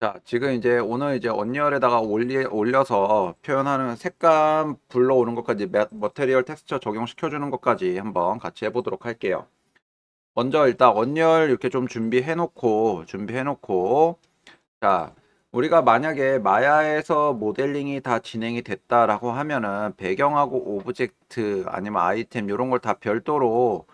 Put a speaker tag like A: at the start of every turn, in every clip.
A: 자, 지금 이제 오늘 이제 언리얼에다가 올리, 올려서 표현하는 색감 불러오는 것까지 매- 머테리얼 텍스처 적용시켜주는 것까지 한번 같이 해보도록 할게요. 먼저 일단 언리얼 이렇게 좀 준비해놓고 준비해놓고 자 우리가 만약에 마야에서 모델링이 다 진행이 됐다라고 하면은 배경하고 오브젝트 아니면 아이템 이런 걸 다 별도로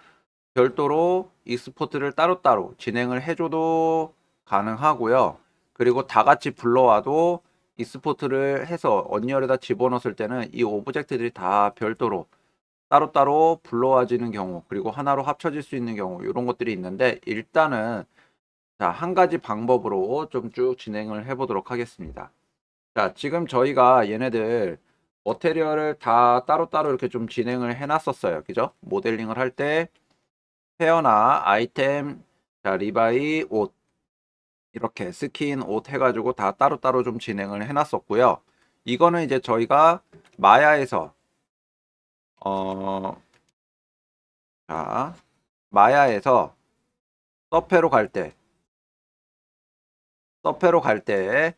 A: 별도로 익스포트를 따로따로 진행을 해줘도 가능하고요. 그리고 다 같이 불러와도 이스포트를 해서 언리얼에다 집어넣었을 때는 이 오브젝트들이 다 별도로 따로따로 불러와지는 경우 그리고 하나로 합쳐질 수 있는 경우 이런 것들이 있는데 일단은 자, 한 가지 방법으로 좀 쭉 진행을 해보도록 하겠습니다. 자, 지금 저희가 얘네들 머테리얼을 다 따로따로 이렇게 좀 진행을 해놨었어요. 그죠? 모델링을 할 때 페어나 아이템, 자, 리바이, 옷 이렇게 스킨, 옷 해가지고 다 따로따로 좀 진행을 해놨었고요. 이거는 이제 저희가 마야에서 어, 자, 마야에서 서페로 갈 때, 서페로 갈 때,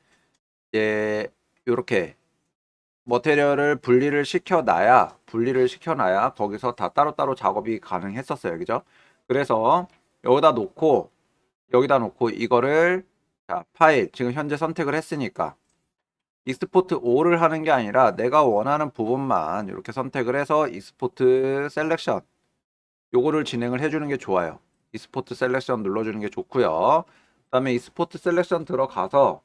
A: 이제, 요렇게, 머테리얼을 분리를 시켜놔야, 분리를 시켜놔야 거기서 다 따로따로 작업이 가능했었어요. 그죠? 그래서 여기다 놓고, 여기다 놓고 이거를 자, 파일 지금 현재 선택을 했으니까 익스포트 O를 하는 게 아니라 내가 원하는 부분만 이렇게 선택을 해서 익스포트 셀렉션 요거를 진행을 해주는 게 좋아요. 익스포트 셀렉션 눌러주는 게 좋고요. 그 다음에 익스포트 셀렉션 들어가서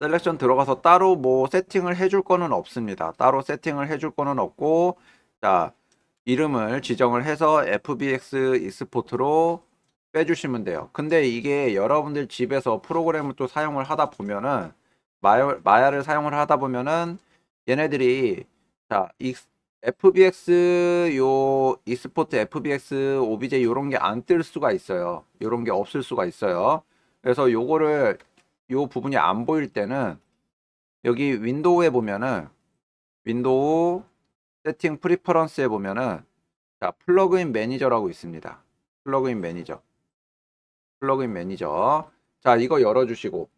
A: 셀렉션 들어가서 따로 뭐 세팅을 해줄 거는 없습니다. 따로 세팅을 해줄 거는 없고 자 이름을 지정을 해서 FBX 익스포트로 빼주시면 돼요. 근데 이게 여러분들 집에서 프로그램을 또 사용을 하다 보면은 마야, 마야를 사용을 하다 보면은 얘네들이 자 FBX 요 e스포트 FBX 오비제 요런 게 안 뜰 수가 있어요. 요런 게 없을 수가 있어요. 그래서 요거를 요 부분이 안 보일 때는 여기 윈도우에 보면은 윈도우 세팅 프리퍼런스에 보면은 자 플러그인 매니저라고 있습니다. 플러그인 매니저. 플러그인 매니저 자 이거 열어주시고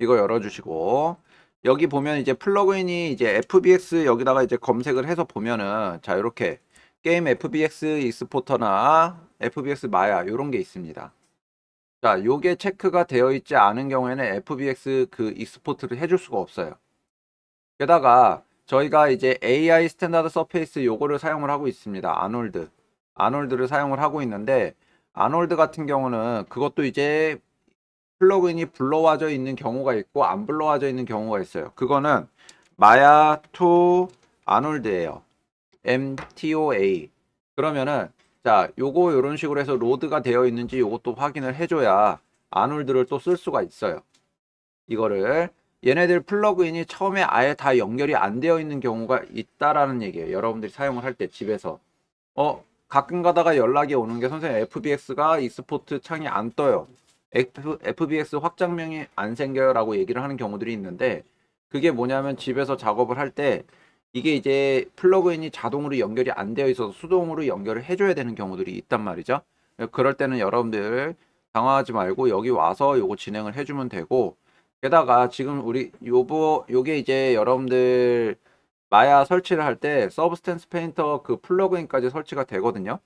A: 이거 열어주시고 여기 보면 이제 플러그인이 이제 FBX 여기다가 이제 검색을 해서 보면은 자 이렇게 게임 FBX 익스포터나 FBX 마야 이런 게 있습니다. 자 요게 체크가 되어 있지 않은 경우에는 FBX 그 익스포트를 해줄 수가 없어요. 게다가 저희가 이제 AI 스탠다드 서페이스 요거를 사용을 하고 있습니다. 아놀드 아놀드를 사용을 하고 있는데 아놀드 같은 경우는 그것도 이제 플러그인이 불러와져 있는 경우가 있고 안 불러와져 있는 경우가 있어요. 그거는 마야 t 아놀드예요. MTOA. 그러면은 자, 요거 요런 식으로 해서 로드가 되어 있는지 요것도 확인을 해 줘야 아놀드를 또 쓸 수가 있어요. 이거를 얘네들 플러그인이 처음에 아예 다 연결이 안 되어 있는 경우가 있다라는 얘기예요. 여러분들이 사용을 할 때 집에서 어 가끔 가다가 연락이 오는 게 선생님 f b x 가 e 스포트 창이 안 떠요. F, f b x 확장명이 안 생겨요라고 얘기를 하는 경우들이 있는데 그게 뭐냐면 집에서 작업을 할 때 이게 이제 플러그인이 자동으로 연결이 안 되어 있어서 수동으로 연결을 해줘야 되는 경우들이 있단 말이죠. 그럴 때는 여러분들 당황하지 말고 여기 와서 요거 진행을 해주면 되고 게다가 지금 우리 요거 요게 이제 여러분들 마야 설치를 할 때서브스텐스 페인터 그 플러그인까지 설치가 되거든요.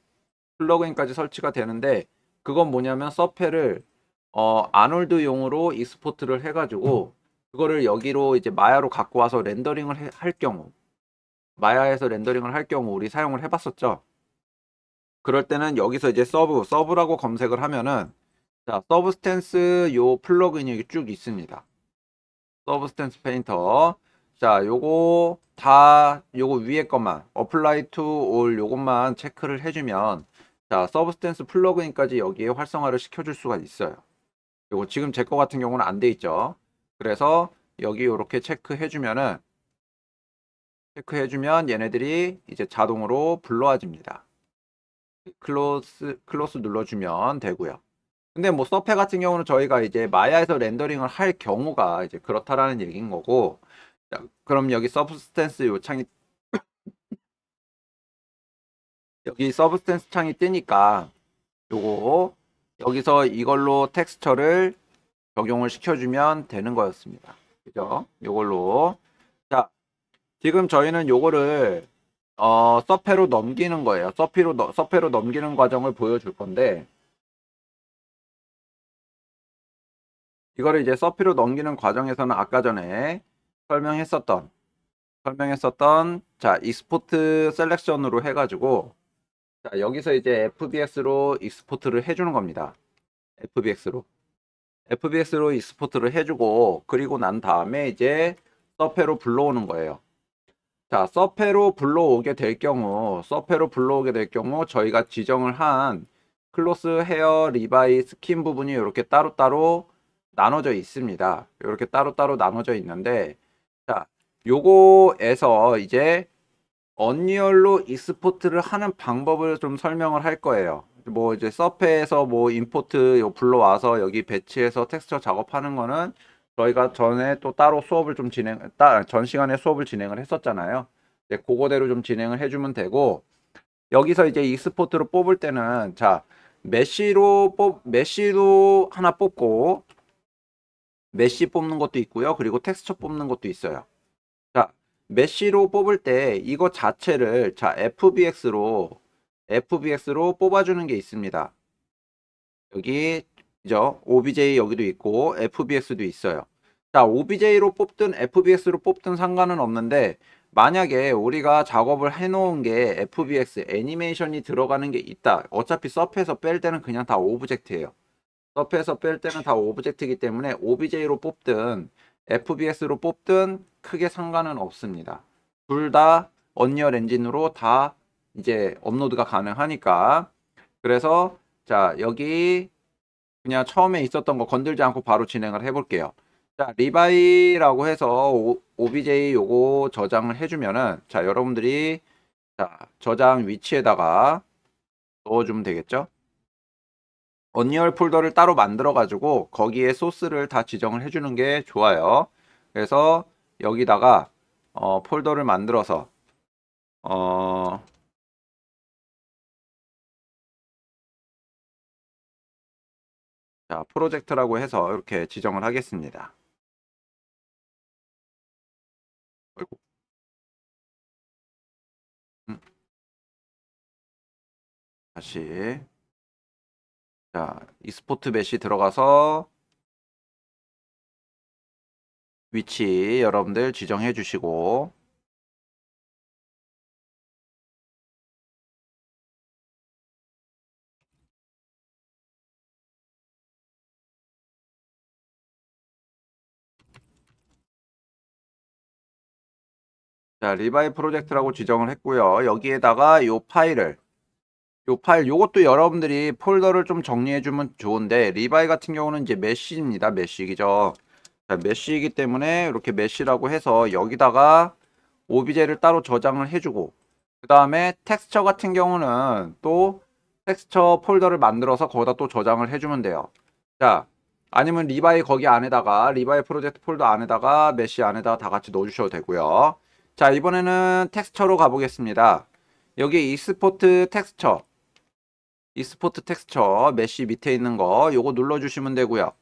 A: 플러그인까지 설치가 되는데 그건 뭐냐면 서페를 어, 아놀드용으로 익스포트를 해가지고 그거를 여기로 이제 마야로 갖고 와서 렌더링을 해, 할 경우 마야에서 렌더링을 할 경우 우리 사용을 해봤었죠. 그럴 때는 여기서 이제 서브 서브라고 검색을 하면은 자서브스텐스요 플러그인이 쭉 있습니다. 서브스텐스 페인터 자, 요거 다 요거 위에 것만 apply to all 요것만 체크를 해주면 자, 서브스탠스 플러그인까지 여기에 활성화를 시켜줄 수가 있어요. 요거 지금 제 거 같은 경우는 안 돼 있죠. 그래서 여기 요렇게 체크해주면은 체크해주면 얘네들이 이제 자동으로 불러와집니다. 클로스 클로스 눌러주면 되고요. 근데 뭐 서페 같은 경우는 저희가 이제 마야에서 렌더링을 할 경우가 이제 그렇다라는 얘기인 거고 자, 그럼 여기 서브스텐스 요창이 여기 서브스탠스 창이 뜨니까 요거 여기서 이걸로 텍스처를 적용을 시켜주면 되는 거였습니다. 그죠? 요걸로 자 지금 저희는 요거를 어, 서페로 넘기는 거예요. 서피로 서페로 넘기는 과정을 보여줄 건데 이거를 이제 서피로 넘기는 과정에서는 아까 전에 설명했었던 설명했었던 자 익스포트 셀렉션으로 해가지고 자 여기서 이제 FBX로 익스포트를 해주는 겁니다. FBX로 FBX로 익스포트를 해주고 그리고 난 다음에 이제 서페로 불러오는 거예요. 자 서페로 불러오게 될 경우 서페로 불러오게 될 경우 저희가 지정을 한 클로스 헤어 리바이 스킨 부분이 이렇게 따로따로 나눠져 있습니다. 이렇게 따로따로 나눠져 있는데 요거에서 이제 언리얼로 익스포트를 하는 방법을 좀 설명을 할 거예요. 뭐 이제 서페에서 뭐 임포트 요 불러와서 여기 배치해서 텍스처 작업하는 거는 저희가 전에 또 따로 수업을 좀 진행, 따, 전 시간에 수업을 진행을 했었잖아요. 이제 그거대로 좀 진행을 해주면 되고, 여기서 이제 익스포트로 뽑을 때는, 자, 메쉬로 뽑, 메쉬로 하나 뽑고, 메쉬 뽑는 것도 있고요. 그리고 텍스처 뽑는 것도 있어요. 메시로 뽑을 때 이거 자체를 자 FBX로 FBX로 뽑아주는 게 있습니다. 여기 그죠? OBJ 여기도 있고 FBX도 있어요. 자 OBJ로 뽑든 FBX로 뽑든 상관은 없는데 만약에 우리가 작업을 해놓은 게 FBX 애니메이션이 들어가는 게 있다. 어차피 서프에서 뺄 때는 그냥 다 오브젝트예요. 서프에서 뺄 때는 다 오브젝트이기 때문에 OBJ로 뽑든 f b x 로 뽑든 크게 상관은 없습니다. 둘 다 언리얼 엔진으로 다 이제 업로드가 가능하니까 그래서 자 여기 그냥 처음에 있었던 거 건들지 않고 바로 진행을 해볼게요. 자 리바이라고 해서 오, OBJ 요거 저장을 해주면은 자 여러분들이 자 저장 위치에다가 넣어주면 되겠죠? 언리얼 폴더를 따로 만들어 가지고 거기에 소스를 다 지정을 해주는 게 좋아요. 그래서 여기다가 어, 폴더를 만들어서 어,
B: 자, 프로젝트라고 해서 이렇게 지정을 하겠습니다. 음. 다시 자, 이스포트 메시 들어가서 위치 여러분들 지정해 주시고
A: 자, 리바이 프로젝트라고 지정을 했고요. 여기에다가 이 파일을 이 파일 요것도 여러분들이 폴더를 좀 정리해 주면 좋은데 리바이 같은 경우는 이제 메시입니다. 메시 기죠 자, 그러니까 메쉬이기 때문에 이렇게 메쉬라고 해서 여기다가 오비제를 따로 저장을 해주고 그 다음에 텍스처 같은 경우는 또 텍스처 폴더를 만들어서 거기다 또 저장을 해주면 돼요. 자 아니면 리바이 거기 안에다가 리바이 프로젝트 폴더 안에다가 메쉬 안에다가 다 같이 넣어주셔도 되고요. 자 이번에는 텍스처로 가보겠습니다. 여기 이스포트 텍스처 이스포트 텍스처 메쉬 밑에 있는 거 요거 눌러주시면 되고요.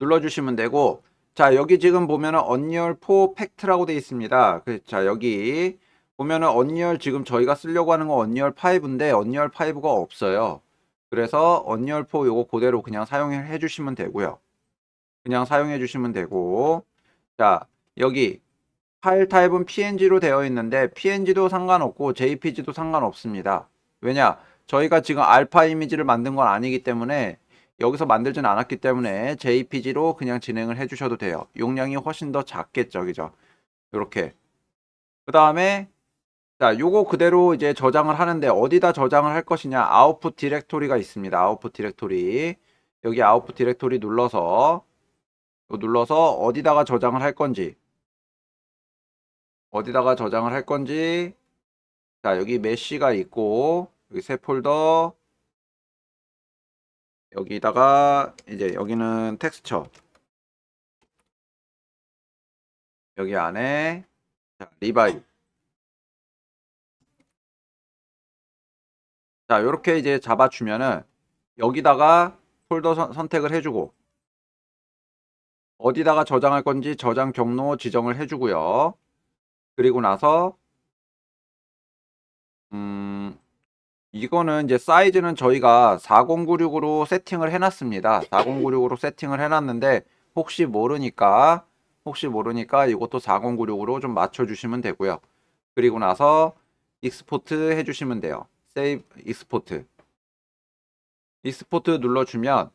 A: 눌러주시면 되고 자 여기 지금 보면은 언리얼 4 팩트라고 되어 있습니다. 그, 자 여기 보면은 언리얼 지금 저희가 쓰려고 하는 건 언리얼 5인데 언리얼 5가 없어요. 그래서 언리얼 4 요거 그대로 그냥 사용해 주시면 되고요. 그냥 사용해 주시면 되고 자 여기 파일 타입은 png로 되어 있는데 png도 상관없고 jpg도 상관없습니다. 왜냐 저희가 지금 알파 이미지를 만든 건 아니기 때문에 여기서 만들진 않았기 때문에 JPG로 그냥 진행을 해주셔도 돼요. 용량이 훨씬 더 작겠죠, 그죠? 이렇게. 그 다음에 자, 요거 그대로 이제 저장을 하는데 어디다 저장을 할 것이냐? 아웃풋 디렉토리가 있습니다. 아웃풋 디렉토리. 여기 아웃풋 디렉토리 눌러서 눌러서 어디다가 저장을 할 건지 어디다가 저장을 할 건지 자, 여기 메쉬가 있고 여기 새 폴더 여기다가 이제 여기는 텍스처
B: 여기 안에 자, 리바이
A: 자 이렇게 이제 잡아주면은 여기다가 폴더 선, 선택을 해주고 어디다가 저장할 건지 저장 경로 지정을 해주고요 그리고 나서 음 이거는 이제 사이즈는 저희가 4096으로 세팅을 해놨습니다. 4096으로 세팅을 해놨는데 혹시 모르니까 혹시 모르니까 이것도 4096으로 좀 맞춰주시면 되고요. 그리고 나서 익스포트 해주시면 돼요. 세이브 익스포트 익스포트 눌러주면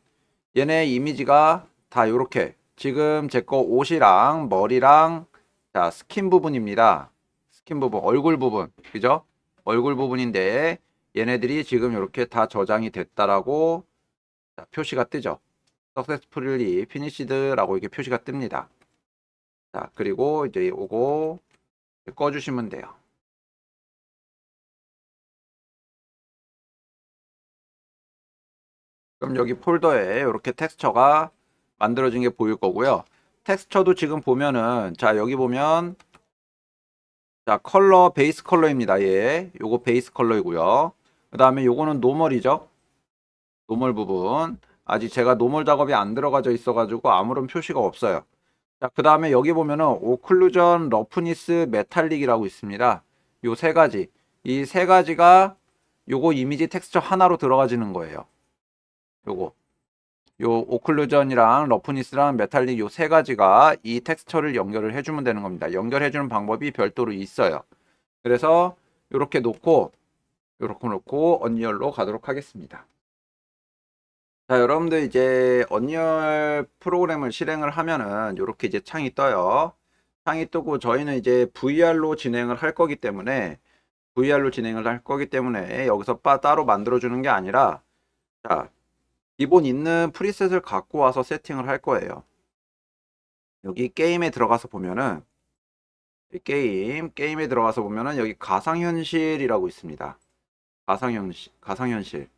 A: 얘네 이미지가 다 이렇게 지금 제 거 옷이랑 머리랑 자 스킨 부분입니다. 스킨 부분 얼굴 부분 그죠? 얼굴 부분인데 얘네들이 지금 이렇게 다 저장이 됐다라고 자, 표시가 뜨죠. successfully finished라고 이렇게 표시가 뜹니다. 자, 그리고 이제 오고 꺼주시면 돼요. 그럼 여기 폴더에 이렇게 텍스처가 만들어진 게 보일 거고요. 텍스처도 지금 보면은 자 여기 보면 자 컬러 베이스 컬러입니다. 예, 요거 베이스 컬러이고요. 그 다음에 요거는 노멀이죠. 노멀 부분. 아직 제가 노멀 작업이 안 들어가져 있어가지고 아무런 표시가 없어요. 자, 그 다음에 여기 보면은 오클루전, 러프니스, 메탈릭이라고 있습니다. 요 세 가지. 이 세 가지가 요거 이미지 텍스처 하나로 들어가지는 거예요. 요거. 요 오클루전이랑 러프니스랑 메탈릭 요 세 가지가 이 텍스처를 연결을 해주면 되는 겁니다. 연결해주는 방법이 별도로 있어요. 그래서 이렇게 놓고 이렇게 놓고 언리얼로 가도록 하겠습니다. 자 여러분들 이제 언리얼 프로그램을 실행을 하면은 이렇게 이제 창이 떠요. 창이 뜨고 저희는 이제 VR로 진행을 할 거기 때문에 VR로 진행을 할 거기 때문에 여기서 빠, 따로 만들어주는 게 아니라 자 기본 있는 프리셋을 갖고 와서 세팅을 할 거예요. 여기 게임에 들어가서 보면은 게임, 게임에 들어가서 보면은 여기 가상현실이라고 있습니다. 가상현실, 가상현실.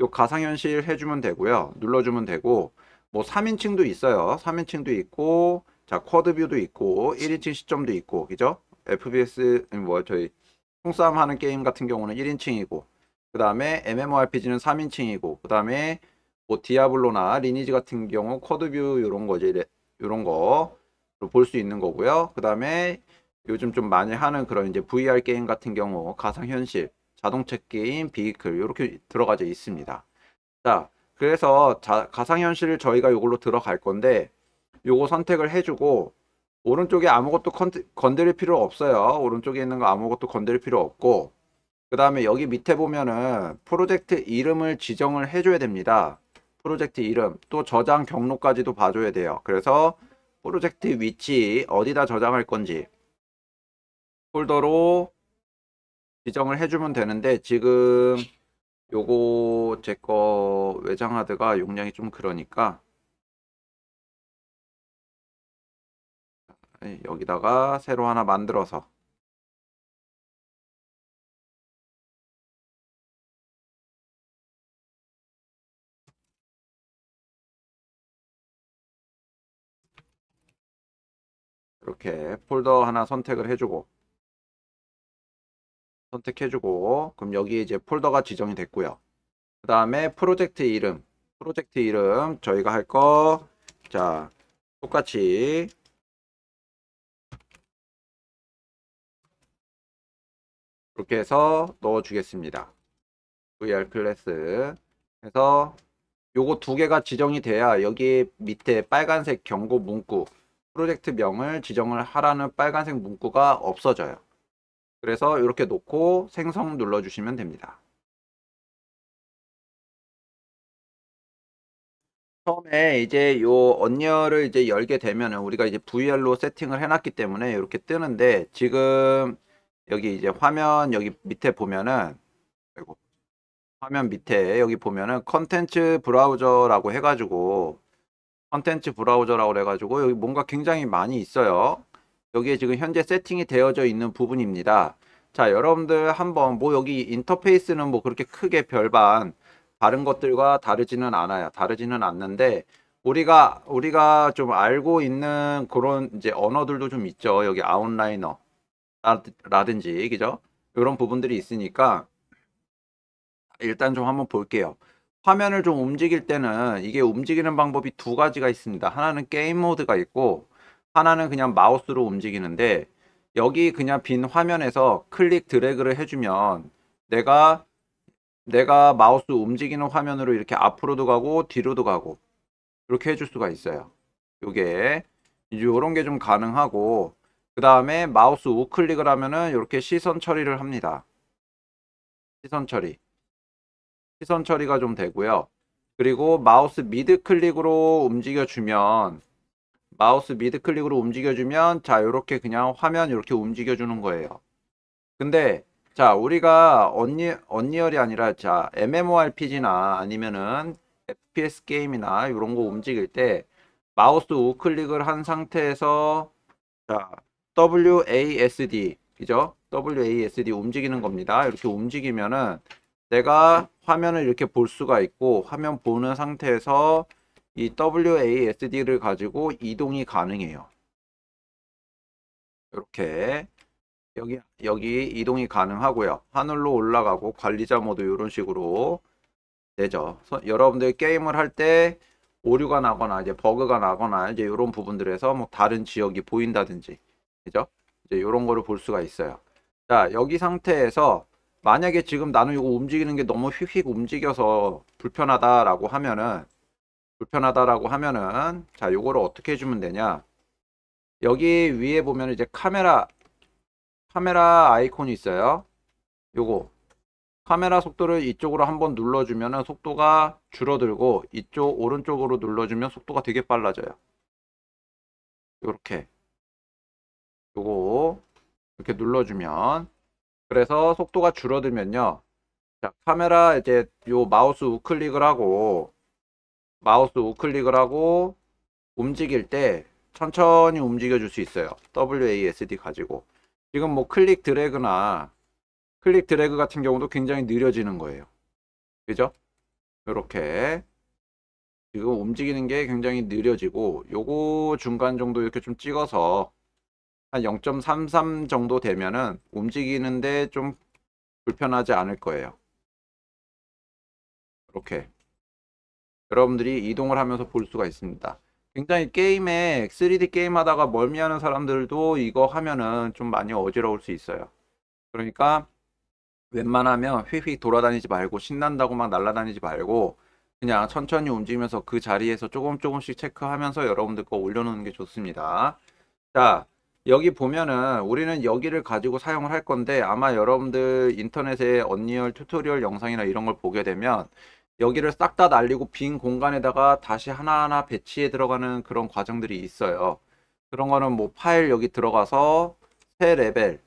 A: 요 가상현실 해주면 되고요. 눌러주면 되고 뭐 3인칭도 있어요. 3인칭도 있고 자 쿼드뷰도 있고 1인칭 시점도 있고 그죠? FPS 음, 뭐 저희 총싸움 하는 게임 같은 경우는 1인칭이고 그 다음에 MMORPG는 3인칭이고 그 다음에 뭐 디아블로나 리니지 같은 경우 쿼드뷰 요런 거지 이런 거 볼 수 있는 거고요. 그 다음에 요즘 좀 많이 하는 그런 이제 VR 게임 같은 경우 가상현실 자동차 게임, 비이클 이렇게 들어가져 있습니다. 자, 그래서 자, 가상현실을 저희가 이걸로 들어갈 건데 요거 선택을 해주고 오른쪽에 아무것도 건드릴 필요 없어요. 오른쪽에 있는 거 아무것도 건드릴 필요 없고 그 다음에 여기 밑에 보면은 프로젝트 이름을 지정을 해줘야 됩니다. 프로젝트 이름 또 저장 경로까지도 봐줘야 돼요. 그래서 프로젝트 위치 어디다 저장할 건지 폴더로 지정을 해주면 되는데 지금 요거 제거 외장하드가 용량이 좀 그러니까
B: 여기다가 새로 하나 만들어서
A: 이렇게 폴더 하나 선택을 해주고 선택해주고 그럼 여기 이제 폴더가 지정이 됐고요. 그 다음에 프로젝트 이름 프로젝트 이름 저희가 할거자 똑같이 이렇게 해서 넣어주겠습니다. VR 클래스 해서 요거 두 개가 지정이 돼야 여기 밑에 빨간색 경고 문구 프로젝트 명을 지정을 하라는 빨간색 문구가 없어져요. 그래서 이렇게 놓고 생성 눌러주시면 됩니다. 처음에 이제 요 언열을 이제 열게 되면 은 우리가 이제 VR로 세팅을 해놨기 때문에 이렇게 뜨는데 지금 여기 이제 화면 여기 밑에 보면은 아이고, 화면 밑에 여기 보면은 컨텐츠 브라우저라고 해가지고 컨텐츠 브라우저라고 해가지고 여기 뭔가 굉장히 많이 있어요. 여기에 지금 현재 세팅이 되어져 있는 부분입니다. 자 여러분들 한번 뭐 여기 인터페이스는 뭐 그렇게 크게 별반 다른 것들과 다르지는 않아요. 다르지는 않는데 우리가 우리가 좀 알고 있는 그런 이제 언어들도 좀 있죠. 여기 아웃라이너 라든지 그죠? 이런 부분들이 있으니까 일단 좀 한번 볼게요. 화면을 좀 움직일 때는 이게 움직이는 방법이 두 가지가 있습니다. 하나는 게임 모드가 있고 하나는 그냥 마우스로 움직이는데 여기 그냥 빈 화면에서 클릭 드래그를 해주면 내가 내가 마우스 움직이는 화면으로 이렇게 앞으로도 가고 뒤로도 가고 이렇게 해줄 수가 있어요. 요게 요런 게 좀 가능하고 그 다음에 마우스 우클릭을 하면은 이렇게 시선 처리를 합니다. 시선 처리 시선 처리가 좀 되고요. 그리고 마우스 미드 클릭으로 움직여 주면 마우스 미드 클릭으로 움직여주면 자 이렇게 그냥 화면 이렇게 움직여주는 거예요. 근데 자 우리가 언니 언리얼이 아니라 자 MMORPG나 아니면은 FPS 게임이나 이런 거 움직일 때 마우스 우클릭을 한 상태에서 자 WASD 그죠? WASD 움직이는 겁니다. 이렇게 움직이면은 내가 화면을 이렇게 볼 수가 있고 화면 보는 상태에서 이 WASD를 가지고 이동이 가능해요. 이렇게 여기 여기 이동이 가능하고요. 하늘로 올라가고 관리자 모드 이런 식으로 되죠. 서, 여러분들 게임을 할 때 오류가 나거나 이제 버그가 나거나 이제 이런 부분들에서 뭐 다른 지역이 보인다든지 그죠? 이제 이런 거를 볼 수가 있어요. 자 여기 상태에서 만약에 지금 나는 이거 움직이는 게 너무 휙휙 움직여서 불편하다라고 하면은 불편하다라고 하면은 자 요거를 어떻게 해주면 되냐 여기 위에 보면 이제 카메라 카메라 아이콘이 있어요 요거 카메라 속도를 이쪽으로 한번 눌러주면 속도가 줄어들고 이쪽 오른쪽으로 눌러주면 속도가 되게 빨라져요 요렇게 요거 이렇게 눌러주면 그래서 속도가 줄어들면요 자 카메라 이제 요 마우스 우클릭을 하고 마우스 우클릭을 하고 움직일 때 천천히 움직여 줄 수 있어요 WASD 가지고 지금 뭐 클릭 드래그나 클릭 드래그 같은 경우도 굉장히 느려지는 거예요 그죠? 이렇게 지금 움직이는 게 굉장히 느려지고 요거 중간 정도 이렇게 좀 찍어서 한 0.33 정도 되면은 움직이는데 좀 불편하지 않을 거예요 이렇게 여러분들이 이동을 하면서 볼 수가 있습니다. 굉장히 게임에 3D 게임 하다가 멀미하는 사람들도 이거 하면은 좀 많이 어지러울 수 있어요. 그러니까 웬만하면 휘휘 돌아다니지 말고 신난다고 막 날아다니지 말고 그냥 천천히 움직이면서 그 자리에서 조금 조금씩 체크하면서 여러분들 거 올려놓는 게 좋습니다. 자 여기 보면은 우리는 여기를 가지고 사용을 할 건데 아마 여러분들 인터넷에 언리얼 튜토리얼 영상이나 이런 걸 보게 되면 여기를 싹 다 날리고 빈 공간에다가 다시 하나하나 배치에 들어가는 그런 과정들이 있어요. 그런 거는 뭐 파일 여기 들어가서 새 레벨,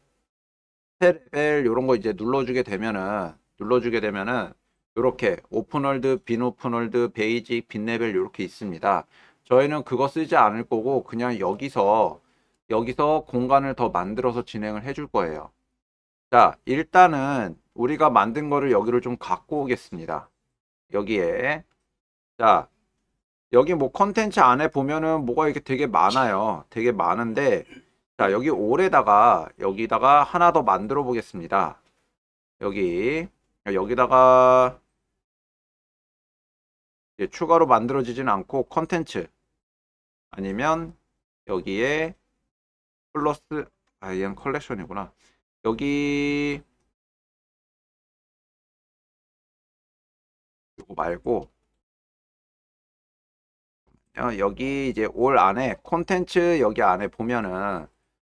A: 새 레벨 이런 거 이제 눌러주게 되면은 눌러주게 되면은 이렇게 오픈월드, 빈오픈월드, 베이직, 빈레벨 이렇게 있습니다. 저희는 그거 쓰지 않을 거고 그냥 여기서 여기서 공간을 더 만들어서 진행을 해줄 거예요. 자 일단은 우리가 만든 거를 여기를 좀 갖고 오겠습니다. 여기에 자 여기 뭐 컨텐츠 안에 보면은 뭐가 이렇게 되게 많아요 되게 많은데 자 여기 올에다가 여기다가 하나 더 만들어 보겠습니다 여기 여기다가 추가로 만들어지진 않고 컨텐츠 아니면 여기에 플러스 아 얘는 컬렉션이구나 여기 거 뭐 말고 여기 이제 올 안에 콘텐츠 여기 안에 보면은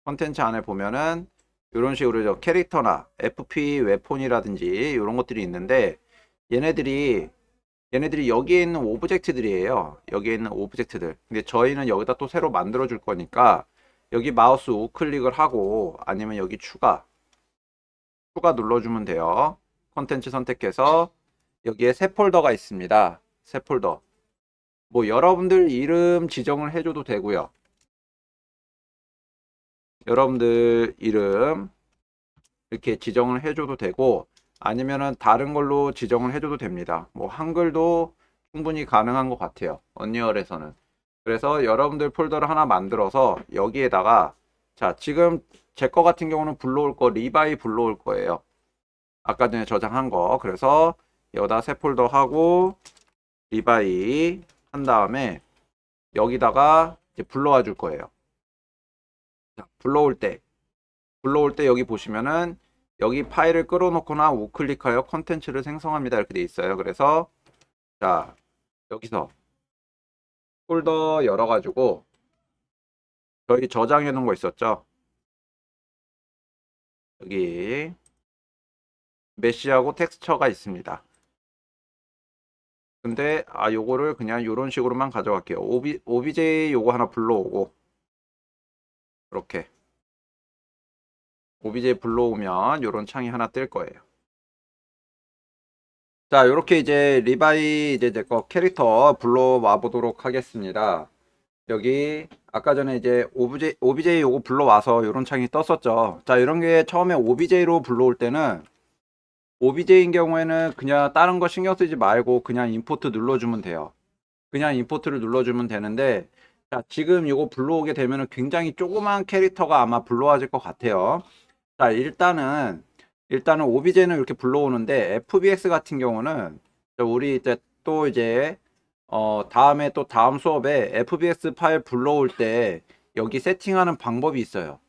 A: 콘텐츠 안에 보면은 이런 식으로 저 캐릭터나 FP 웹폰이라든지 이런 것들이 있는데 얘네들이 얘네들이 여기에 있는 오브젝트들이에요. 여기에 있는 오브젝트들. 근데 저희는 여기다 또 새로 만들어 줄 거니까 여기 마우스 우클릭을 하고 아니면 여기 추가 추가 눌러주면 돼요. 콘텐츠 선택해서 여기에 새 폴더가 있습니다. 새 폴더. 뭐 여러분들 이름 지정을 해줘도 되고요. 여러분들 이름 이렇게 지정을 해줘도 되고 아니면은 다른 걸로 지정을 해줘도 됩니다. 뭐 한글도 충분히 가능한 것 같아요. 언리얼에서는. 그래서 여러분들 폴더를 하나 만들어서 여기에다가 자 지금 제 거 같은 경우는 불러올 거 리바이 불러올 거예요. 아까 전에 저장한 거. 그래서 여기다 새 폴더 하고 리바이 한 다음에 여기다가 이제 불러와 줄 거예요. 자, 불러올 때 불러올 때 여기 보시면은 여기 파일을 끌어놓거나 우클릭하여 컨텐츠를 생성합니다. 이렇게 돼 있어요. 그래서 자 여기서 폴더 열어가지고 저희
B: 저장해 놓은 거 있었죠? 여기
A: 메시하고 텍스처가 있습니다. 근데 아 요거를 그냥 요런 식으로만 가져갈게요. 오비, 오비제 요거 하나 불러오고 이렇게 오비제 불러오면 요런 창이 하나 뜰 거예요. 자 요렇게 이제 리바이 이제 제거 캐릭터 불러와 보도록 하겠습니다. 여기 아까 전에 이제 오브제, 오비제 요거 불러와서 요런 창이 떴었죠. 자 이런 게 처음에 오비제로 불러올 때는 OBJ인 경우에는 그냥 다른 거 신경 쓰지 말고 그냥 임포트 눌러주면 돼요. 그냥 임포트를 눌러주면 되는데 자, 지금 이거 불러오게 되면 굉장히 조그만 캐릭터가 아마 불러와질 것 같아요. 자, 일단은 일단은 오비제는 이렇게 불러오는데 FBX 같은 경우는 우리 이제 또 이제 어 다음에 또 다음 수업에 FBX 파일 불러올 때 여기 세팅하는 방법이 있어요.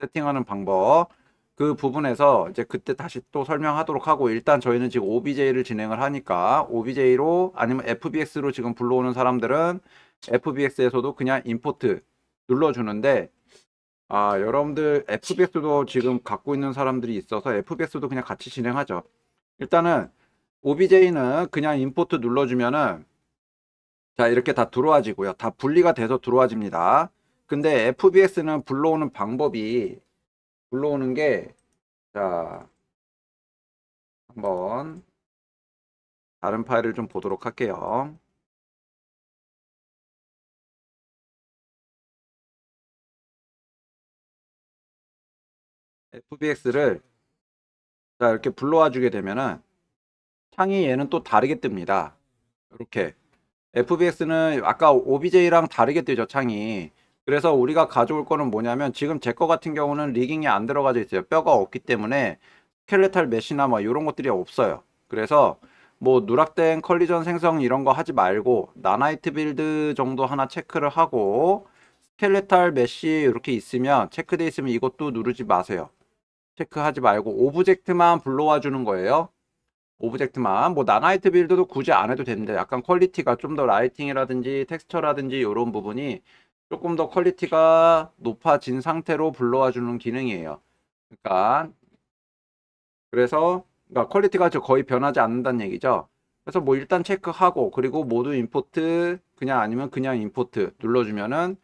A: 세팅하는 방법. 그 부분에서 이제 그때 다시 또 설명하도록 하고 일단 저희는 지금 OBJ를 진행을 하니까 OBJ로 아니면 FBX로 지금 불러오는 사람들은 FBX에서도 그냥 임포트 눌러주는데 아 여러분들 FBX도 지금 갖고 있는 사람들이 있어서 FBX도 그냥 같이 진행하죠. 일단은 OBJ는 그냥 임포트 눌러주면은 자 이렇게 다 들어와지고요. 다 분리가 돼서 들어와집니다. 근데 FBX는 불러오는 방법이 불러오는 게, 자, 한번 다른 파일을 좀 보도록 할게요.
B: FBX를 자
A: 이렇게 불러와 주게 되면은 창이 얘는 또 다르게 뜹니다. 이렇게 FBX는 아까 OBJ랑 다르게 뜨죠 창이. 그래서 우리가 가져올 거는 뭐냐면 지금 제 거 같은 경우는 리깅이 안 들어가져 있어요. 뼈가 없기 때문에 스켈레탈 메시나 뭐 이런 것들이 없어요. 그래서 뭐 누락된 컬리전 생성 이런 거 하지 말고 나나이트 빌드 정도 하나 체크를 하고 스켈레탈 메시 이렇게 있으면 체크돼 있으면 이것도 누르지 마세요. 체크하지 말고 오브젝트만 불러와 주는 거예요. 오브젝트만 뭐 나나이트 빌드도 굳이 안 해도 됩니다. 약간 퀄리티가 좀 더 라이팅이라든지 텍스처라든지 이런 부분이 조금 더 퀄리티가 높아진 상태로 불러와 주는 기능이에요. 그러니까 그래서 그러니까 퀄리티가 거의 변하지 않는다는 얘기죠. 그래서 뭐 일단 체크하고 그리고 모두 임포트 그냥 아니면 그냥 임포트 눌러주면은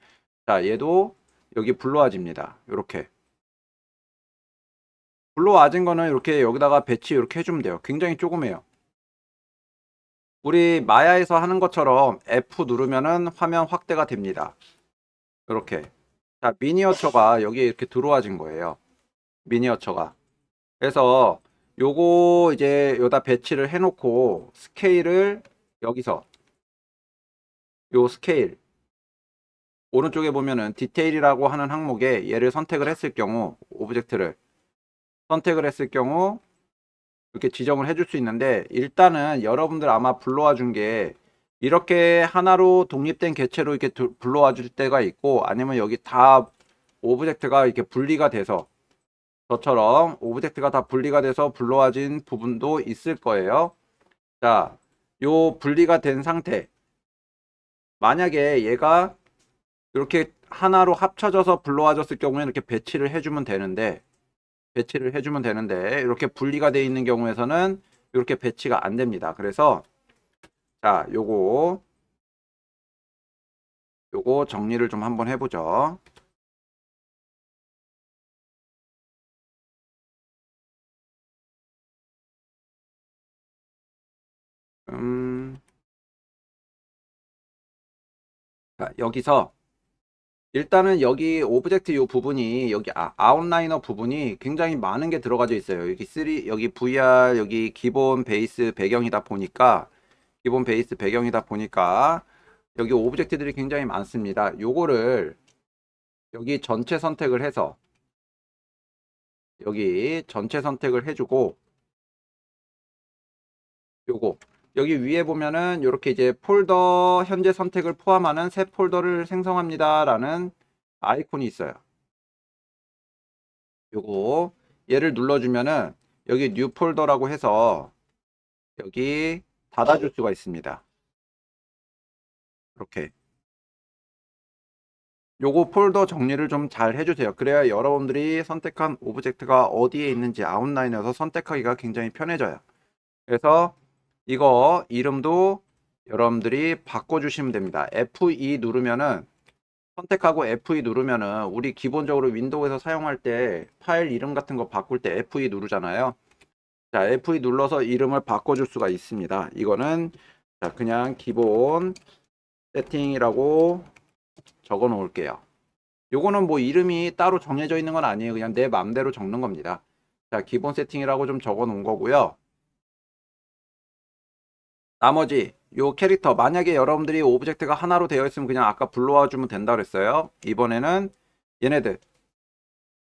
A: 자 얘도 여기 불러와집니다. 이렇게 불러와진 거는 이렇게 여기다가 배치 이렇게 해주면 돼요. 굉장히 조그매요. 우리 마야에서 하는 것처럼 F 누르면은 화면 확대가 됩니다. 이렇게 자 미니어처가 여기 에 이렇게 들어와진 거예요 미니어처가 그래서 요거 이제 여기다 배치를 해놓고 스케일을 여기서 요 스케일 오른쪽에 보면은 디테일이라고 하는 항목에 얘를 선택을 했을 경우 오브젝트를 선택을 했을 경우 이렇게 지정을 해줄 수 있는데 일단은 여러분들 아마 불러와 준게 이렇게 하나로 독립된 개체로 이렇게 불러와 줄 때가 있고 아니면 여기 다 오브젝트가 이렇게 분리가 돼서 저처럼 오브젝트가 다 분리가 돼서 불러와진 부분도 있을 거예요. 자, 요 분리가 된 상태 만약에 얘가 이렇게 하나로 합쳐져서 불러와졌을 경우에 이렇게 배치를 해주면 되는데 배치를 해주면 되는데 이렇게 분리가 돼 있는 경우에서는 이렇게 배치가 안 됩니다. 그래서 자, 요거 요거 정리를 좀 한번 해보죠.
B: 음,
A: 자, 여기서 일단은 여기 오브젝트 이 부분이 여기 아, 아웃라이너 부분이 굉장히 많은 게 들어가져 있어요. 여기 3 여기 VR 여기 기본 베이스 배경이다 보니까 기본 베이스 배경이다 보니까 여기 오브젝트들이 굉장히 많습니다. 요거를 여기 전체 선택을 해서 여기 전체 선택을 해주고 요거 여기 위에 보면은 이렇게 이제 폴더 현재 선택을 포함하는 새 폴더를 생성합니다 라는 아이콘이 있어요 요거 얘를 눌러주면은 여기 뉴 폴더라고 해서 여기 받아줄 수가 있습니다. 이렇게 요거 폴더 정리를 좀 잘 해주세요. 그래야 여러분들이 선택한 오브젝트가 어디에 있는지 아웃라인에서 선택하기가 굉장히 편해져요. 그래서 이거 이름도 여러분들이 바꿔주시면 됩니다. F2 e 누르면은 선택하고 F2 e 누르면은 우리 기본적으로 윈도우에서 사용할 때 파일 이름 같은 거 바꿀 때 F2 e 누르잖아요. 자, F2 e 눌러서 이름을 바꿔줄 수가 있습니다. 이거는 자, 그냥 기본 세팅이라고 적어 놓을게요. 요거는 뭐 이름이 따로 정해져 있는 건 아니에요. 그냥 내 맘대로 적는 겁니다. 자, 기본 세팅이라고 좀 적어 놓은 거고요. 나머지 요 캐릭터 만약에 여러분들이 오브젝트가 하나로 되어 있으면 그냥 아까 불러와 주면 된다 그랬어요. 이번에는 얘네들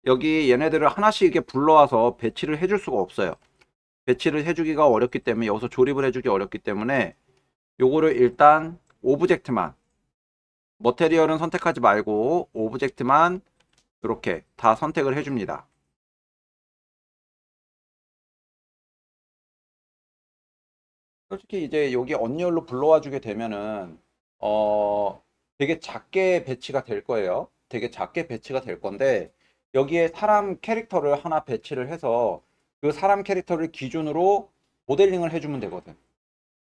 A: 여기 얘네들을 하나씩 이렇게 불러와서 배치를 해줄 수가 없어요. 배치를 해주기가 어렵기 때문에 여기서 조립을 해주기 어렵기 때문에 요거를 일단 오브젝트만 머테리얼은 선택하지 말고 오브젝트만 이렇게 다 선택을 해줍니다. 솔직히 이제 여기 언리얼로 불러와 주게 되면은 어 되게 작게 배치가 될 거예요. 되게 작게 배치가 될 건데 여기에 사람 캐릭터를 하나 배치를 해서 그 사람 캐릭터를 기준으로 모델링을 해주면 되거든.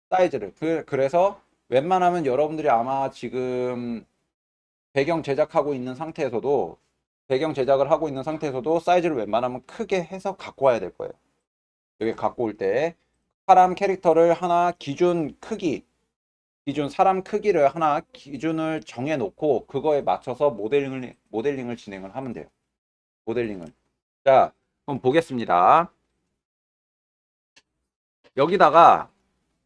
A: 사이즈를. 그, 그래서 웬만하면 여러분들이 아마 지금 배경 제작하고 있는 상태에서도 배경 제작을 하고 있는 상태에서도 사이즈를 웬만하면 크게 해서 갖고 와야 될 거예요. 여기 갖고 올 때 사람 캐릭터를 하나 기준 크기 기준 사람 크기를 하나 기준을 정해 놓고 그거에 맞춰서 모델링을 모델링을 진행을 하면 돼요. 모델링을. 자, 한번 보겠습니다. 여기다가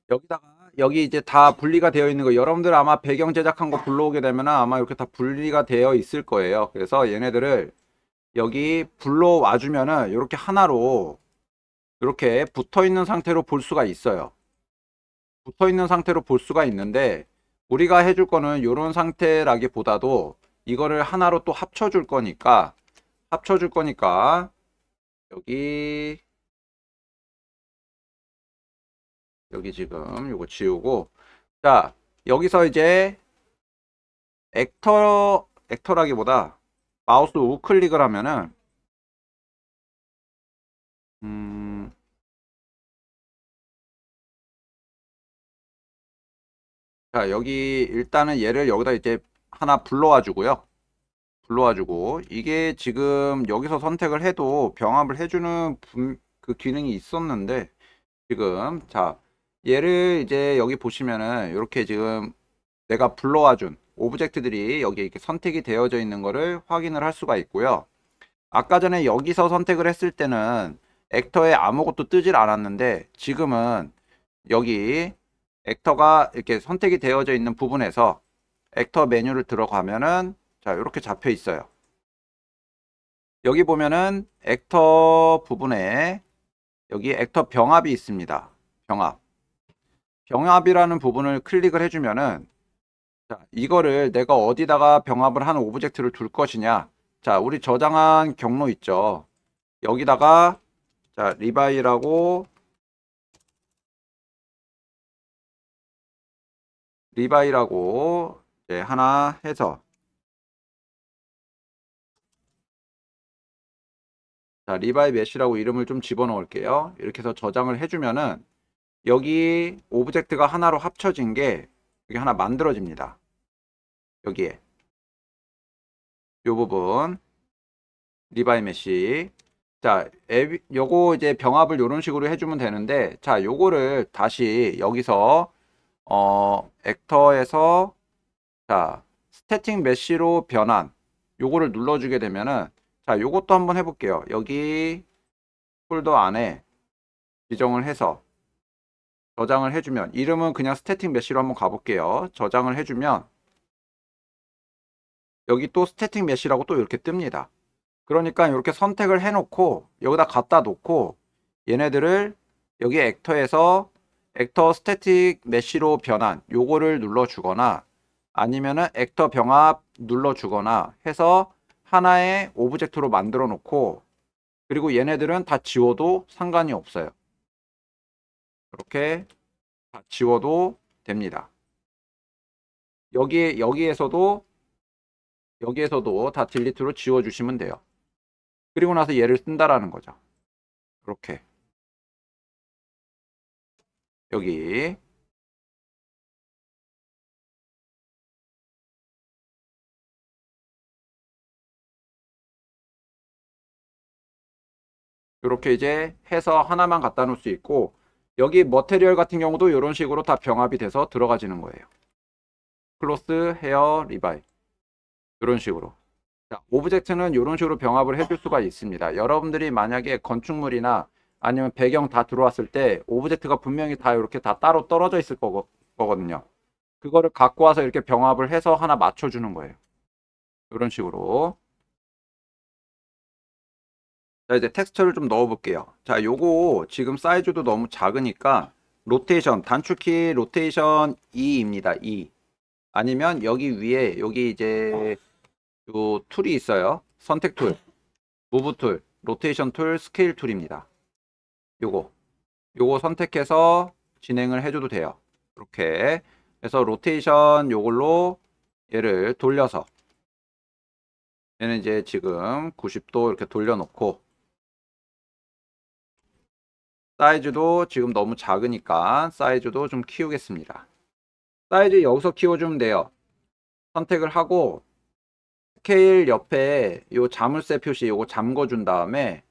A: 여기다가 여기 이제 다 분리가 되어 있는 거 여러분들 아마 배경 제작한 거 불러오게 되면 아마 이렇게 다 분리가 되어 있을 거예요. 그래서 얘네들을 여기 불러와 주면은 이렇게 하나로 이렇게 붙어 있는 상태로 볼 수가 있어요. 붙어 있는 상태로 볼 수가 있는데 우리가 해줄 거는 이런 상태라기보다도 이거를 하나로 또 합쳐줄 거니까 합쳐줄 거니까 여기 여기 지금 이거 지우고 자 여기서 이제 액터 액터라기보다 마우스 우클릭을 하면은
B: 음자
A: 여기 일단은 얘를 여기다 이제 하나 불러와 주고요 불러와주고 이게 지금 여기서 선택을 해도 병합을 해주는 그 기능이 있었는데 지금 자 얘를 이제 여기 보시면은 이렇게 지금 내가 불러와준 오브젝트들이 여기 이렇게 선택이 되어져 있는 거를 확인을 할 수가 있고요. 아까 전에 여기서 선택을 했을 때는 액터에 아무것도 뜨질 않았는데 지금은 여기 액터가 이렇게 선택이 되어져 있는 부분에서 액터 메뉴를 들어가면은 자, 이렇게 잡혀 있어요. 여기 보면은 액터 부분에 여기 액터 병합이 있습니다. 병합. 병합이라는 부분을 클릭을 해주면은 자, 이거를 내가 어디다가 병합을 한 오브젝트를 둘 것이냐. 자, 우리 저장한 경로 있죠. 여기다가 자, 리바이라고 리바이라고 네, 하나 해서 자, 리바이 메시라고 이름을 좀 집어넣을게요. 이렇게 해서 저장을 해주면은 여기 오브젝트가 하나로 합쳐진 게 여기 하나 만들어집니다. 여기에 요 부분 리바이 메시 자, 앱, 요거 이제 병합을 이런 식으로 해주면 되는데, 자, 요거를 다시 여기서, 어, 액터에서, 자, 스태틱 메시로 변환, 요거를 눌러주게 되면은, 자, 요것도 한번 해볼게요. 여기 폴더 안에 지정을 해서 저장을 해주면 이름은 그냥 스태틱 메시로 한번 가볼게요. 저장을 해주면 여기 또 스태틱 메시라고 또 이렇게 뜹니다. 그러니까 이렇게 선택을 해놓고 여기다 갖다 놓고 얘네들을 여기 액터에서 액터 스태틱 메시로 변환 요거를 눌러주거나 아니면은 액터 병합 눌러주거나 해서 하나의 오브젝트로 만들어 놓고 그리고 얘네들은 다 지워도 상관이 없어요. 이렇게 다 지워도 됩니다. 여기 여기에서도 여기에서도 다 딜리트로 지워 주시면 돼요. 그리고 나서 얘를 쓴다라는 거죠. 이렇게
B: 여기
A: 이렇게 이제 해서 하나만 갖다 놓을 수 있고 여기 머테리얼 같은 경우도 이런 식으로 다 병합이 돼서 들어가지는 거예요. 클로스, 헤어, 리바이 이런 식으로 자, 오브젝트는 이런 식으로 병합을 해줄 수가 있습니다. 여러분들이 만약에 건축물이나 아니면 배경 다 들어왔을 때 오브젝트가 분명히 다 이렇게 다 따로 떨어져 있을 거거, 거든요 그거를 갖고 와서 이렇게 병합을 해서 하나 맞춰주는 거예요. 이런 식으로 자 이제 텍스처를 좀 넣어 볼게요 자 요거 지금 사이즈도 너무 작으니까 로테이션 단축키 로테이션 2입니다 2 e. 아니면 여기 위에 여기 이제 요 툴이 있어요 선택 툴 무브 툴 로테이션 툴 스케일 툴입니다 요거 요거 선택해서 진행을 해줘도 돼요 이렇게 해서 로테이션 요걸로 얘를 돌려서 얘는 이제 지금 90도 이렇게 돌려놓고 사이즈도 지금 너무 작으니까 사이즈도 좀 키우겠습니다. 사이즈 여기서 키워주면 돼요. 선택을 하고 스케일 옆에 이 자물쇠 표시 이거 잠궈준 다음에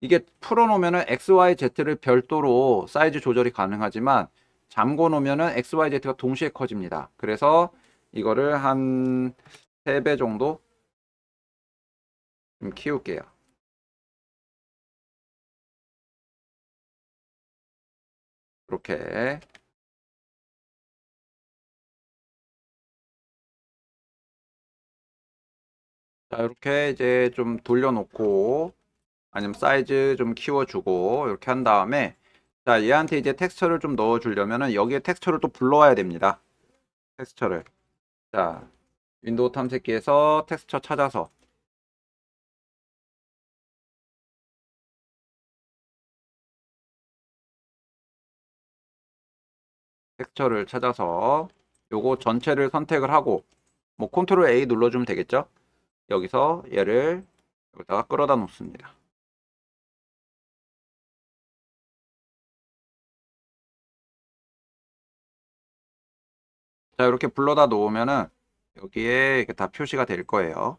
A: 이게 풀어놓으면 XYZ를 별도로 사이즈 조절이 가능하지만 잠궈놓으면 XYZ가 동시에 커집니다. 그래서 이거를 한 3배 정도
B: 키울게요. 이렇게 자 이렇게 이제
A: 좀 돌려놓고 아니면 사이즈 좀 키워주고 이렇게 한 다음에 자 얘한테 이제 텍스처를 좀 넣어주려면은 여기에 텍스처를 또 불러와야 됩니다 텍스처를 자 윈도우 탐색기에서 텍스처 찾아서 텍스처를 찾아서 요거 전체를 선택을 하고 뭐 컨트롤 A 눌러주면 되겠죠? 여기서 얘를 여기다가 끌어다 놓습니다.
B: 자 이렇게 불러다 놓으면은 여기에 이렇게 다 표시가 될 거예요.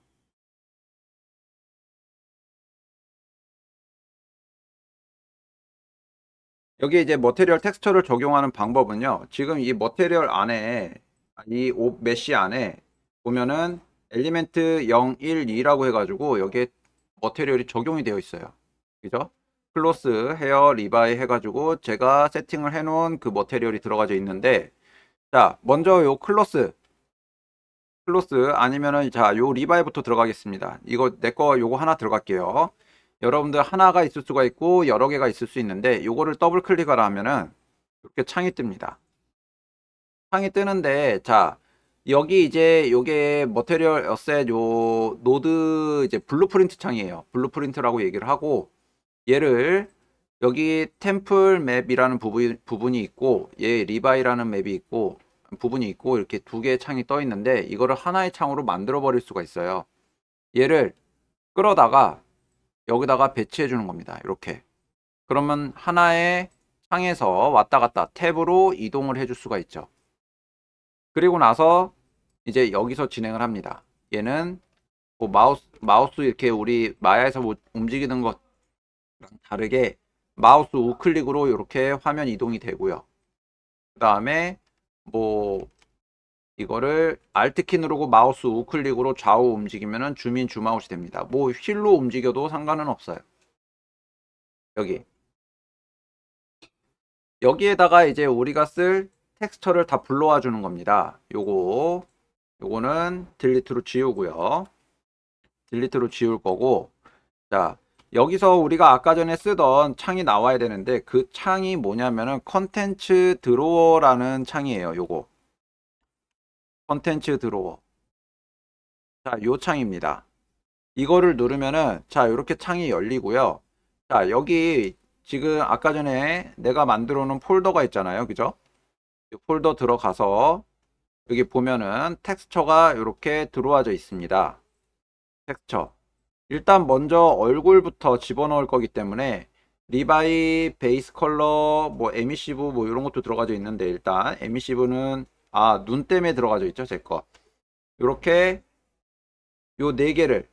A: 여기 이제 머테리얼 텍스처를 적용하는 방법은요. 지금 이 머테리얼 안에 이 메시 안에 보면은 엘리멘트 0, 1, 2라고 해가지고 여기에 머테리얼이 적용이 되어 있어요. 그죠? 클로스 헤어 리바이 해가지고 제가 세팅을 해놓은 그 머테리얼이 들어가져 있는데 자 먼저 요 클로스 클로스 아니면은 자 요 리바이부터 들어가겠습니다 이거 내 거 요거 하나 들어갈게요 여러분들 하나가 있을 수가 있고 여러 개가 있을 수 있는데 요거를 더블 클릭을 하면은 이렇게 창이 뜹니다. 창이 뜨는데 자 여기 이제 요게 머테리얼 어셋 요 노드 이제 블루프린트 창이에요. 블루프린트라고 얘기를 하고 얘를 여기 템플 맵이라는 부분, 부분이 있고 얘 리바이라는 맵이 있고 부분이 있고 이렇게 두 개의 창이 떠 있는데 이거를 하나의 창으로 만들어 버릴 수가 있어요. 얘를 끌어다가 여기다가 배치해 주는 겁니다. 이렇게. 그러면 하나의 창에서 왔다 갔다 탭으로 이동을 해 줄 수가 있죠. 그리고 나서 이제 여기서 진행을 합니다. 얘는 뭐 마우스, 마우스 이렇게 우리 마야에서 뭐 움직이는 것랑 다르게 마우스 우클릭으로 이렇게 화면 이동이 되고요. 그 다음에 뭐 이거를 알트키 누르고 마우스 우클릭으로 좌우 움직이면 줌인 줌아웃이 됩니다. 뭐 휠로 움직여도 상관은 없어요. 여기 여기에다가 이제 우리가 쓸 텍스처를 다 불러와 주는 겁니다. 요거 요거는 딜리트로 지우고요. 딜리트로 지울 거고 자 여기서 우리가 아까 전에 쓰던 창이 나와야 되는데 그 창이 뭐냐면은 컨텐츠 드로어라는 창이에요. 요거 컨텐츠 들어워 자, 요 창입니다. 이거를 누르면은 자, 이렇게 창이 열리고요. 자, 여기 지금 아까 전에 내가 만들어 놓은 폴더가 있잖아요. 그죠? 폴더 들어가서 여기 보면은 텍스처가 이렇게 들어와져 있습니다. 텍스처. 일단 먼저 얼굴부터 집어넣을 거기 때문에 리바이, 베이스 컬러, 뭐 에미시브 뭐 이런 것도 들어가져 있는데 일단 에미시브는 아, 눈 때문에 들어가져 있죠, 제 거. 이렇게 요 네 개를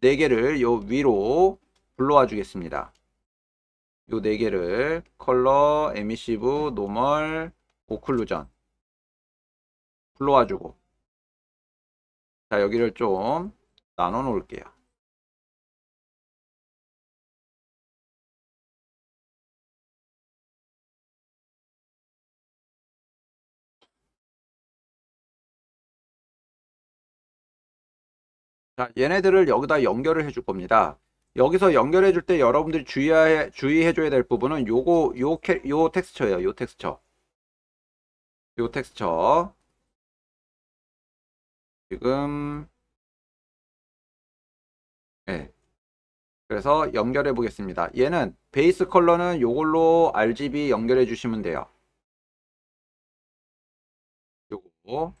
A: 네 개를 요 위로 불러와 주겠습니다. 요 네 개를 컬러, 에미시브, 노멀, 오클루전 불러와 주고 자, 여기를 좀 나눠 놓을게요. 자, 아, 얘네들을 여기다 연결을 해줄 겁니다. 여기서 연결해 줄 때 여러분들이 주의해, 주의해 줘야 될 부분은 요거 요, 캐, 요 텍스처예요. 요 텍스처. 요 텍스처.
B: 지금
A: 예. 네. 그래서 연결해 보겠습니다. 얘는 베이스 컬러는 요걸로 RGB 연결해 주시면 돼요. 요거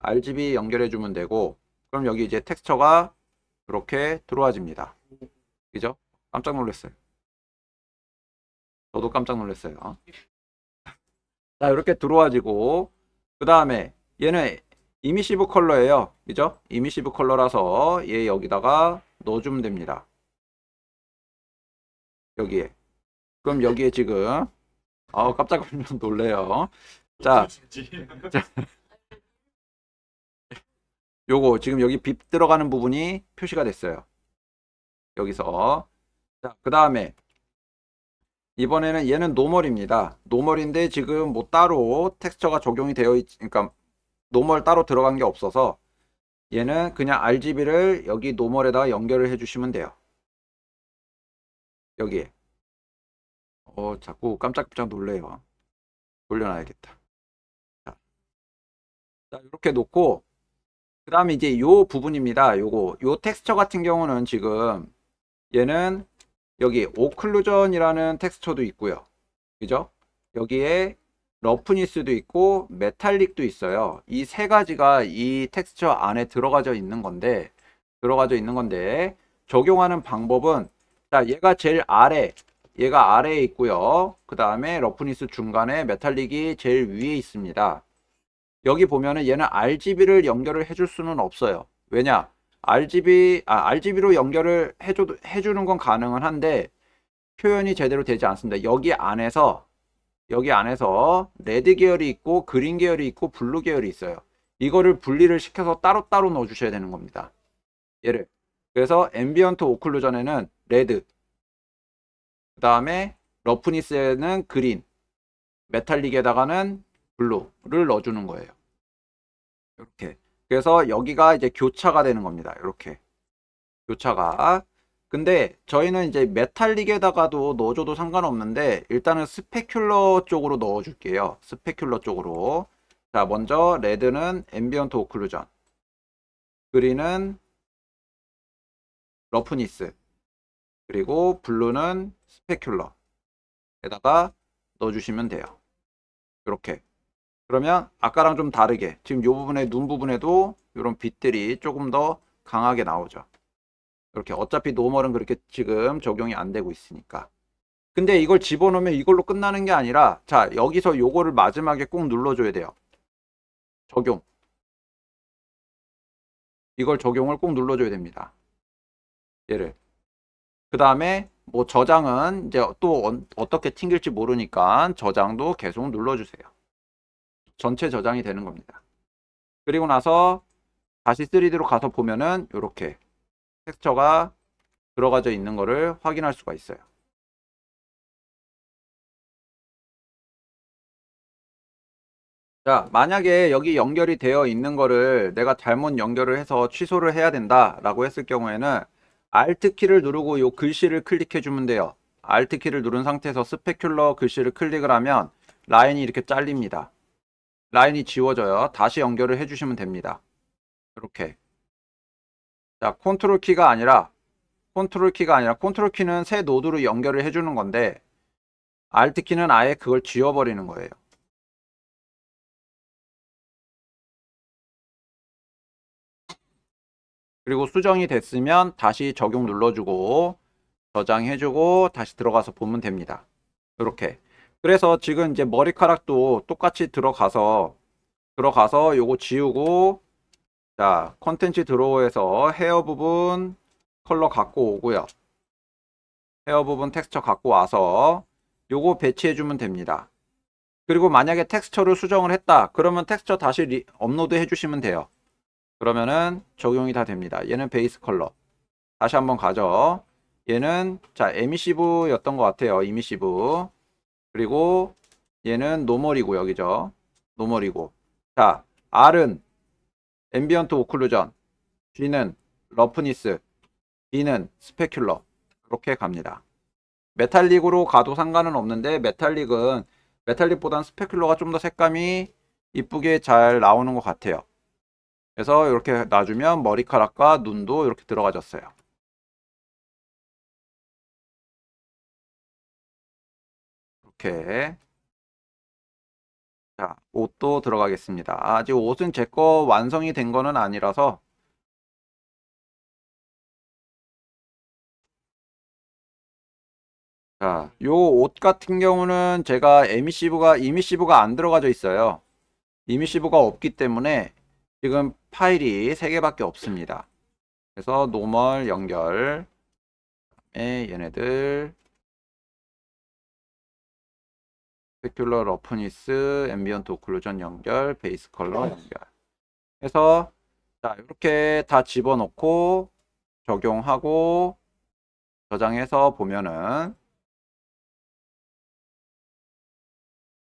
A: RGB 연결해 주면 되고 그럼 여기 이제 텍스처가 이렇게 들어와집니다. 그죠? 깜짝 놀랐어요. 저도 깜짝 놀랐어요. 자, 이렇게 들어와지고 그 다음에 얘는 이미시브 컬러예요. 그죠? 이미시브 컬러라서 얘 여기다가 넣어주면 됩니다. 여기에. 그럼 여기에 지금 아 깜짝 놀래요. 자, 자 요거 지금 여기 빕 들어가는 부분이 표시가 됐어요. 여기서 자, 그 다음에 이번에는 얘는 노멀입니다. 노멀인데 지금 뭐 따로 텍스처가 적용이 되어 있, 그러니까 노멀 따로 들어간 게 없어서 얘는 그냥 RGB를 여기 노멀에다가 연결을 해주시면 돼요. 여기에. 어, 자꾸 깜짝깜짝 놀래요. 돌려놔야겠다. 자, 이렇게 놓고 그 다음에 이제 요 부분입니다. 요거 요 텍스처 같은 경우는 지금 얘는 여기 오클루전이라는 텍스처도 있고요. 그죠? 여기에 러프니스도 있고 메탈릭도 있어요. 이 세 가지가 이 텍스처 안에 들어가져 있는 건데 들어가져 있는 건데 적용하는 방법은 자 얘가 제일 아래 얘가 아래에 있고요. 그 다음에 러프니스 중간에 메탈릭이 제일 위에 있습니다. 여기 보면은 얘는 RGB를 연결을 해 줄 수는 없어요. 왜냐? RGB, 아, RGB로 연결을 해줘, 해주는 건 가능은 한데 표현이 제대로 되지 않습니다. 여기 안에서 여기 안에서 레드 계열이 있고 그린 계열이 있고 블루 계열이 있어요. 이거를 분리를 시켜서 따로따로 넣어주셔야 되는 겁니다. 얘를. 그래서 앰비언트 오클루전에는 레드, 그 다음에 러프니스에는 그린, 메탈릭에다가는 블루를 넣어주는 거예요. 이렇게. 그래서 여기가 이제 교차가 되는 겁니다. 이렇게. 교차가. 근데 저희는 이제 메탈릭에다가도 넣어줘도 상관없는데 일단은 스페큘러 쪽으로 넣어줄게요. 스페큘러 쪽으로. 자, 먼저 레드는 앰비언트 오클루전. 그린은 러프니스. 그리고 블루는 스페큘러에다가 넣어주시면 돼요. 이렇게. 그러면 아까랑 좀 다르게 지금 이부분에눈 부분에도 이런 빛들이 조금 더 강하게 나오죠. 이렇게 어차피 노멀은 그렇게 지금 적용이 안 되고 있으니까. 근데 이걸 집어넣으면 이걸로 끝나는 게 아니라 자 여기서 요거를 마지막에 꼭 눌러줘야 돼요. 적용. 이걸 적용을 꼭 눌러줘야 됩니다. 얘를. 그 다음에 뭐 저장은 이제 또 어떻게 튕길지 모르니까 저장도 계속 눌러주세요. 전체 저장이 되는 겁니다. 그리고 나서 다시 3D로 가서 보면은 이렇게 텍스처가 들어가져 있는 것을 확인할 수가 있어요. 자, 만약에 여기 연결이 되어 있는 거를 내가 잘못 연결을 해서 취소를 해야 된다라고 했을 경우에는 Alt 키를 누르고 이 글씨를 클릭해 주면 돼요. Alt 키를 누른 상태에서 스페큘러 글씨를 클릭을 하면 라인이 이렇게 잘립니다. 라인이 지워져요. 다시 연결을 해주시면 됩니다. 이렇게. 자, 컨트롤 키가 아니라 컨트롤 키가 아니라 컨트롤 키는 새 노드로 연결을 해주는 건데 Alt 키는 아예 그걸 지워버리는 거예요. 그리고 수정이 됐으면 다시 적용 눌러주고 저장해주고 다시 들어가서 보면 됩니다. 이렇게 그래서 지금 이제 머리카락도 똑같이 들어가서 들어가서 요거 지우고 자 컨텐츠 드로우에서 헤어 부분 컬러 갖고 오고요. 헤어 부분 텍스처 갖고 와서 요거 배치해 주면 됩니다. 그리고 만약에 텍스처를 수정을 했다. 그러면 텍스처 다시 리, 업로드 해주시면 돼요. 그러면은 적용이 다 됩니다. 얘는 베이스 컬러. 다시 한번 가죠. 얘는 자 에미시브였던 e 것 같아요. 이미시브. 그리고 얘는 노멀이고여기죠 노멀이고. 자, R은 앰비언트 오클루전, G는 러프니스, B는 스페큘러. 그렇게 갑니다. 메탈릭으로 가도 상관은 없는데 메탈릭은 메탈릭보단 스페큘러가 좀 더 색감이 이쁘게 잘 나오는 것 같아요. 그래서 이렇게 놔주면 머리카락과 눈도 이렇게 들어가졌어요.
B: 이렇게 자 옷도 들어가겠습니다 아직 옷은 제 거 완성이 된 거는 아니라서
A: 자, 요 옷 같은 경우는 제가 에미시브가 이미시브가 안 들어가져 있어요. 이미시브가 없기 때문에 지금 파일이 3개밖에 없습니다. 그래서 노멀 연결 에 얘네들 스페큘러 러프니스, 앰비언트 오클루전 연결, 베이스 컬러 네. 연결. 해서 자 이렇게 다 집어넣고 적용하고 저장해서 보면은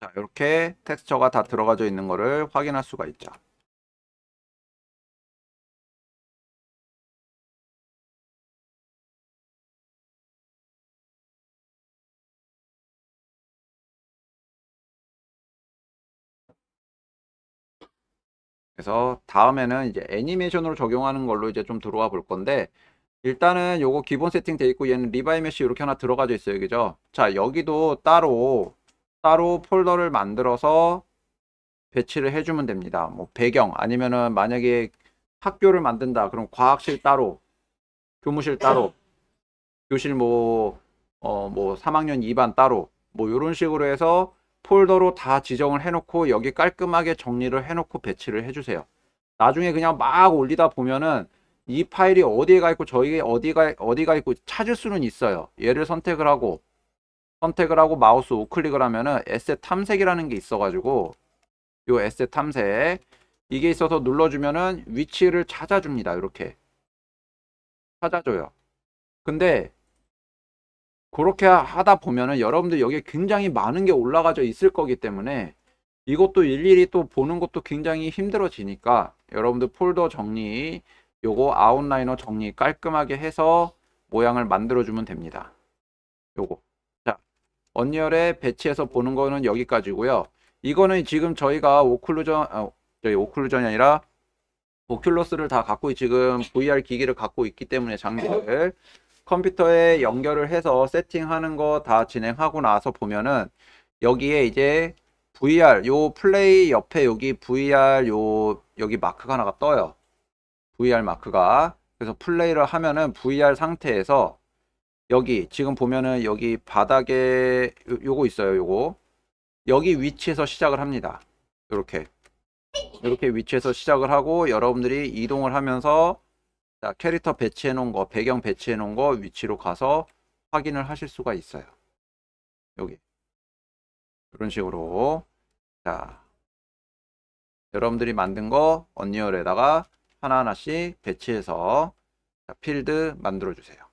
A: 자 이렇게 텍스처가 다 들어가져 있는 거를 확인할 수가 있죠. 그래서 다음에는 이제 애니메이션으로 적용하는 걸로 이제 좀 들어와 볼 건데 일단은 요거 기본 세팅 돼 있고 얘는 리바이 메시 이렇게 하나 들어가져 있어요 그죠 자 여기도 따로 따로 폴더를 만들어서 배치를 해주면 됩니다 뭐 배경 아니면은 만약에 학교를 만든다 그럼 과학실 따로 교무실 따로 교실 뭐 어뭐 어, 뭐 3학년 2반 따로 뭐 이런 식으로 해서 폴더로 다 지정을 해놓고 여기 깔끔하게 정리를 해놓고 배치를 해주세요. 나중에 그냥 막 올리다 보면은 이 파일이 어디에 가 있고 저희게 어디가 어디가 있고 찾을 수는 있어요. 얘를 선택을 하고 선택을 하고 마우스 우클릭을 하면은 에셋 탐색이라는 게 있어가지고 요 에셋 탐색 이게 있어서 눌러주면은 위치를 찾아줍니다. 이렇게 찾아줘요. 근데 그렇게 하다 보면은 여러분들 여기에 굉장히 많은 게 올라가져 있을 거기 때문에 이것도 일일이 또 보는 것도 굉장히 힘들어지니까 여러분들 폴더 정리 요거 아웃라이너 정리 깔끔하게 해서 모양을 만들어 주면 됩니다 요거 자 언리얼에 배치해서 보는 거는 여기까지고요 이거는 지금 저희가 오클루전 아, 저희 오클루전이 아니라 오큘러스를 다 갖고 지금 VR 기기를 갖고 있기 때문에 장비를 컴퓨터에 연결을 해서 세팅하는 거 다 진행하고 나서 보면은 여기에 이제 VR 요 플레이 옆에 여기 VR 요 여기 마크가 하나가 떠요. VR 마크가 그래서 플레이를 하면은 VR 상태에서 여기 지금 보면은 여기 바닥에 요, 요거 있어요. 요거 여기 위치에서 시작을 합니다. 요렇게 이렇게 위치에서 시작을 하고 여러분들이 이동을 하면서 자, 캐릭터 배치해 놓은 거, 배경 배치해 놓은 거 위치로 가서 확인을 하실 수가 있어요. 여기. 이런 식으로. 자. 여러분들이 만든 거 언리얼에다가 하나하나씩 배치해서 필드 만들어 주세요.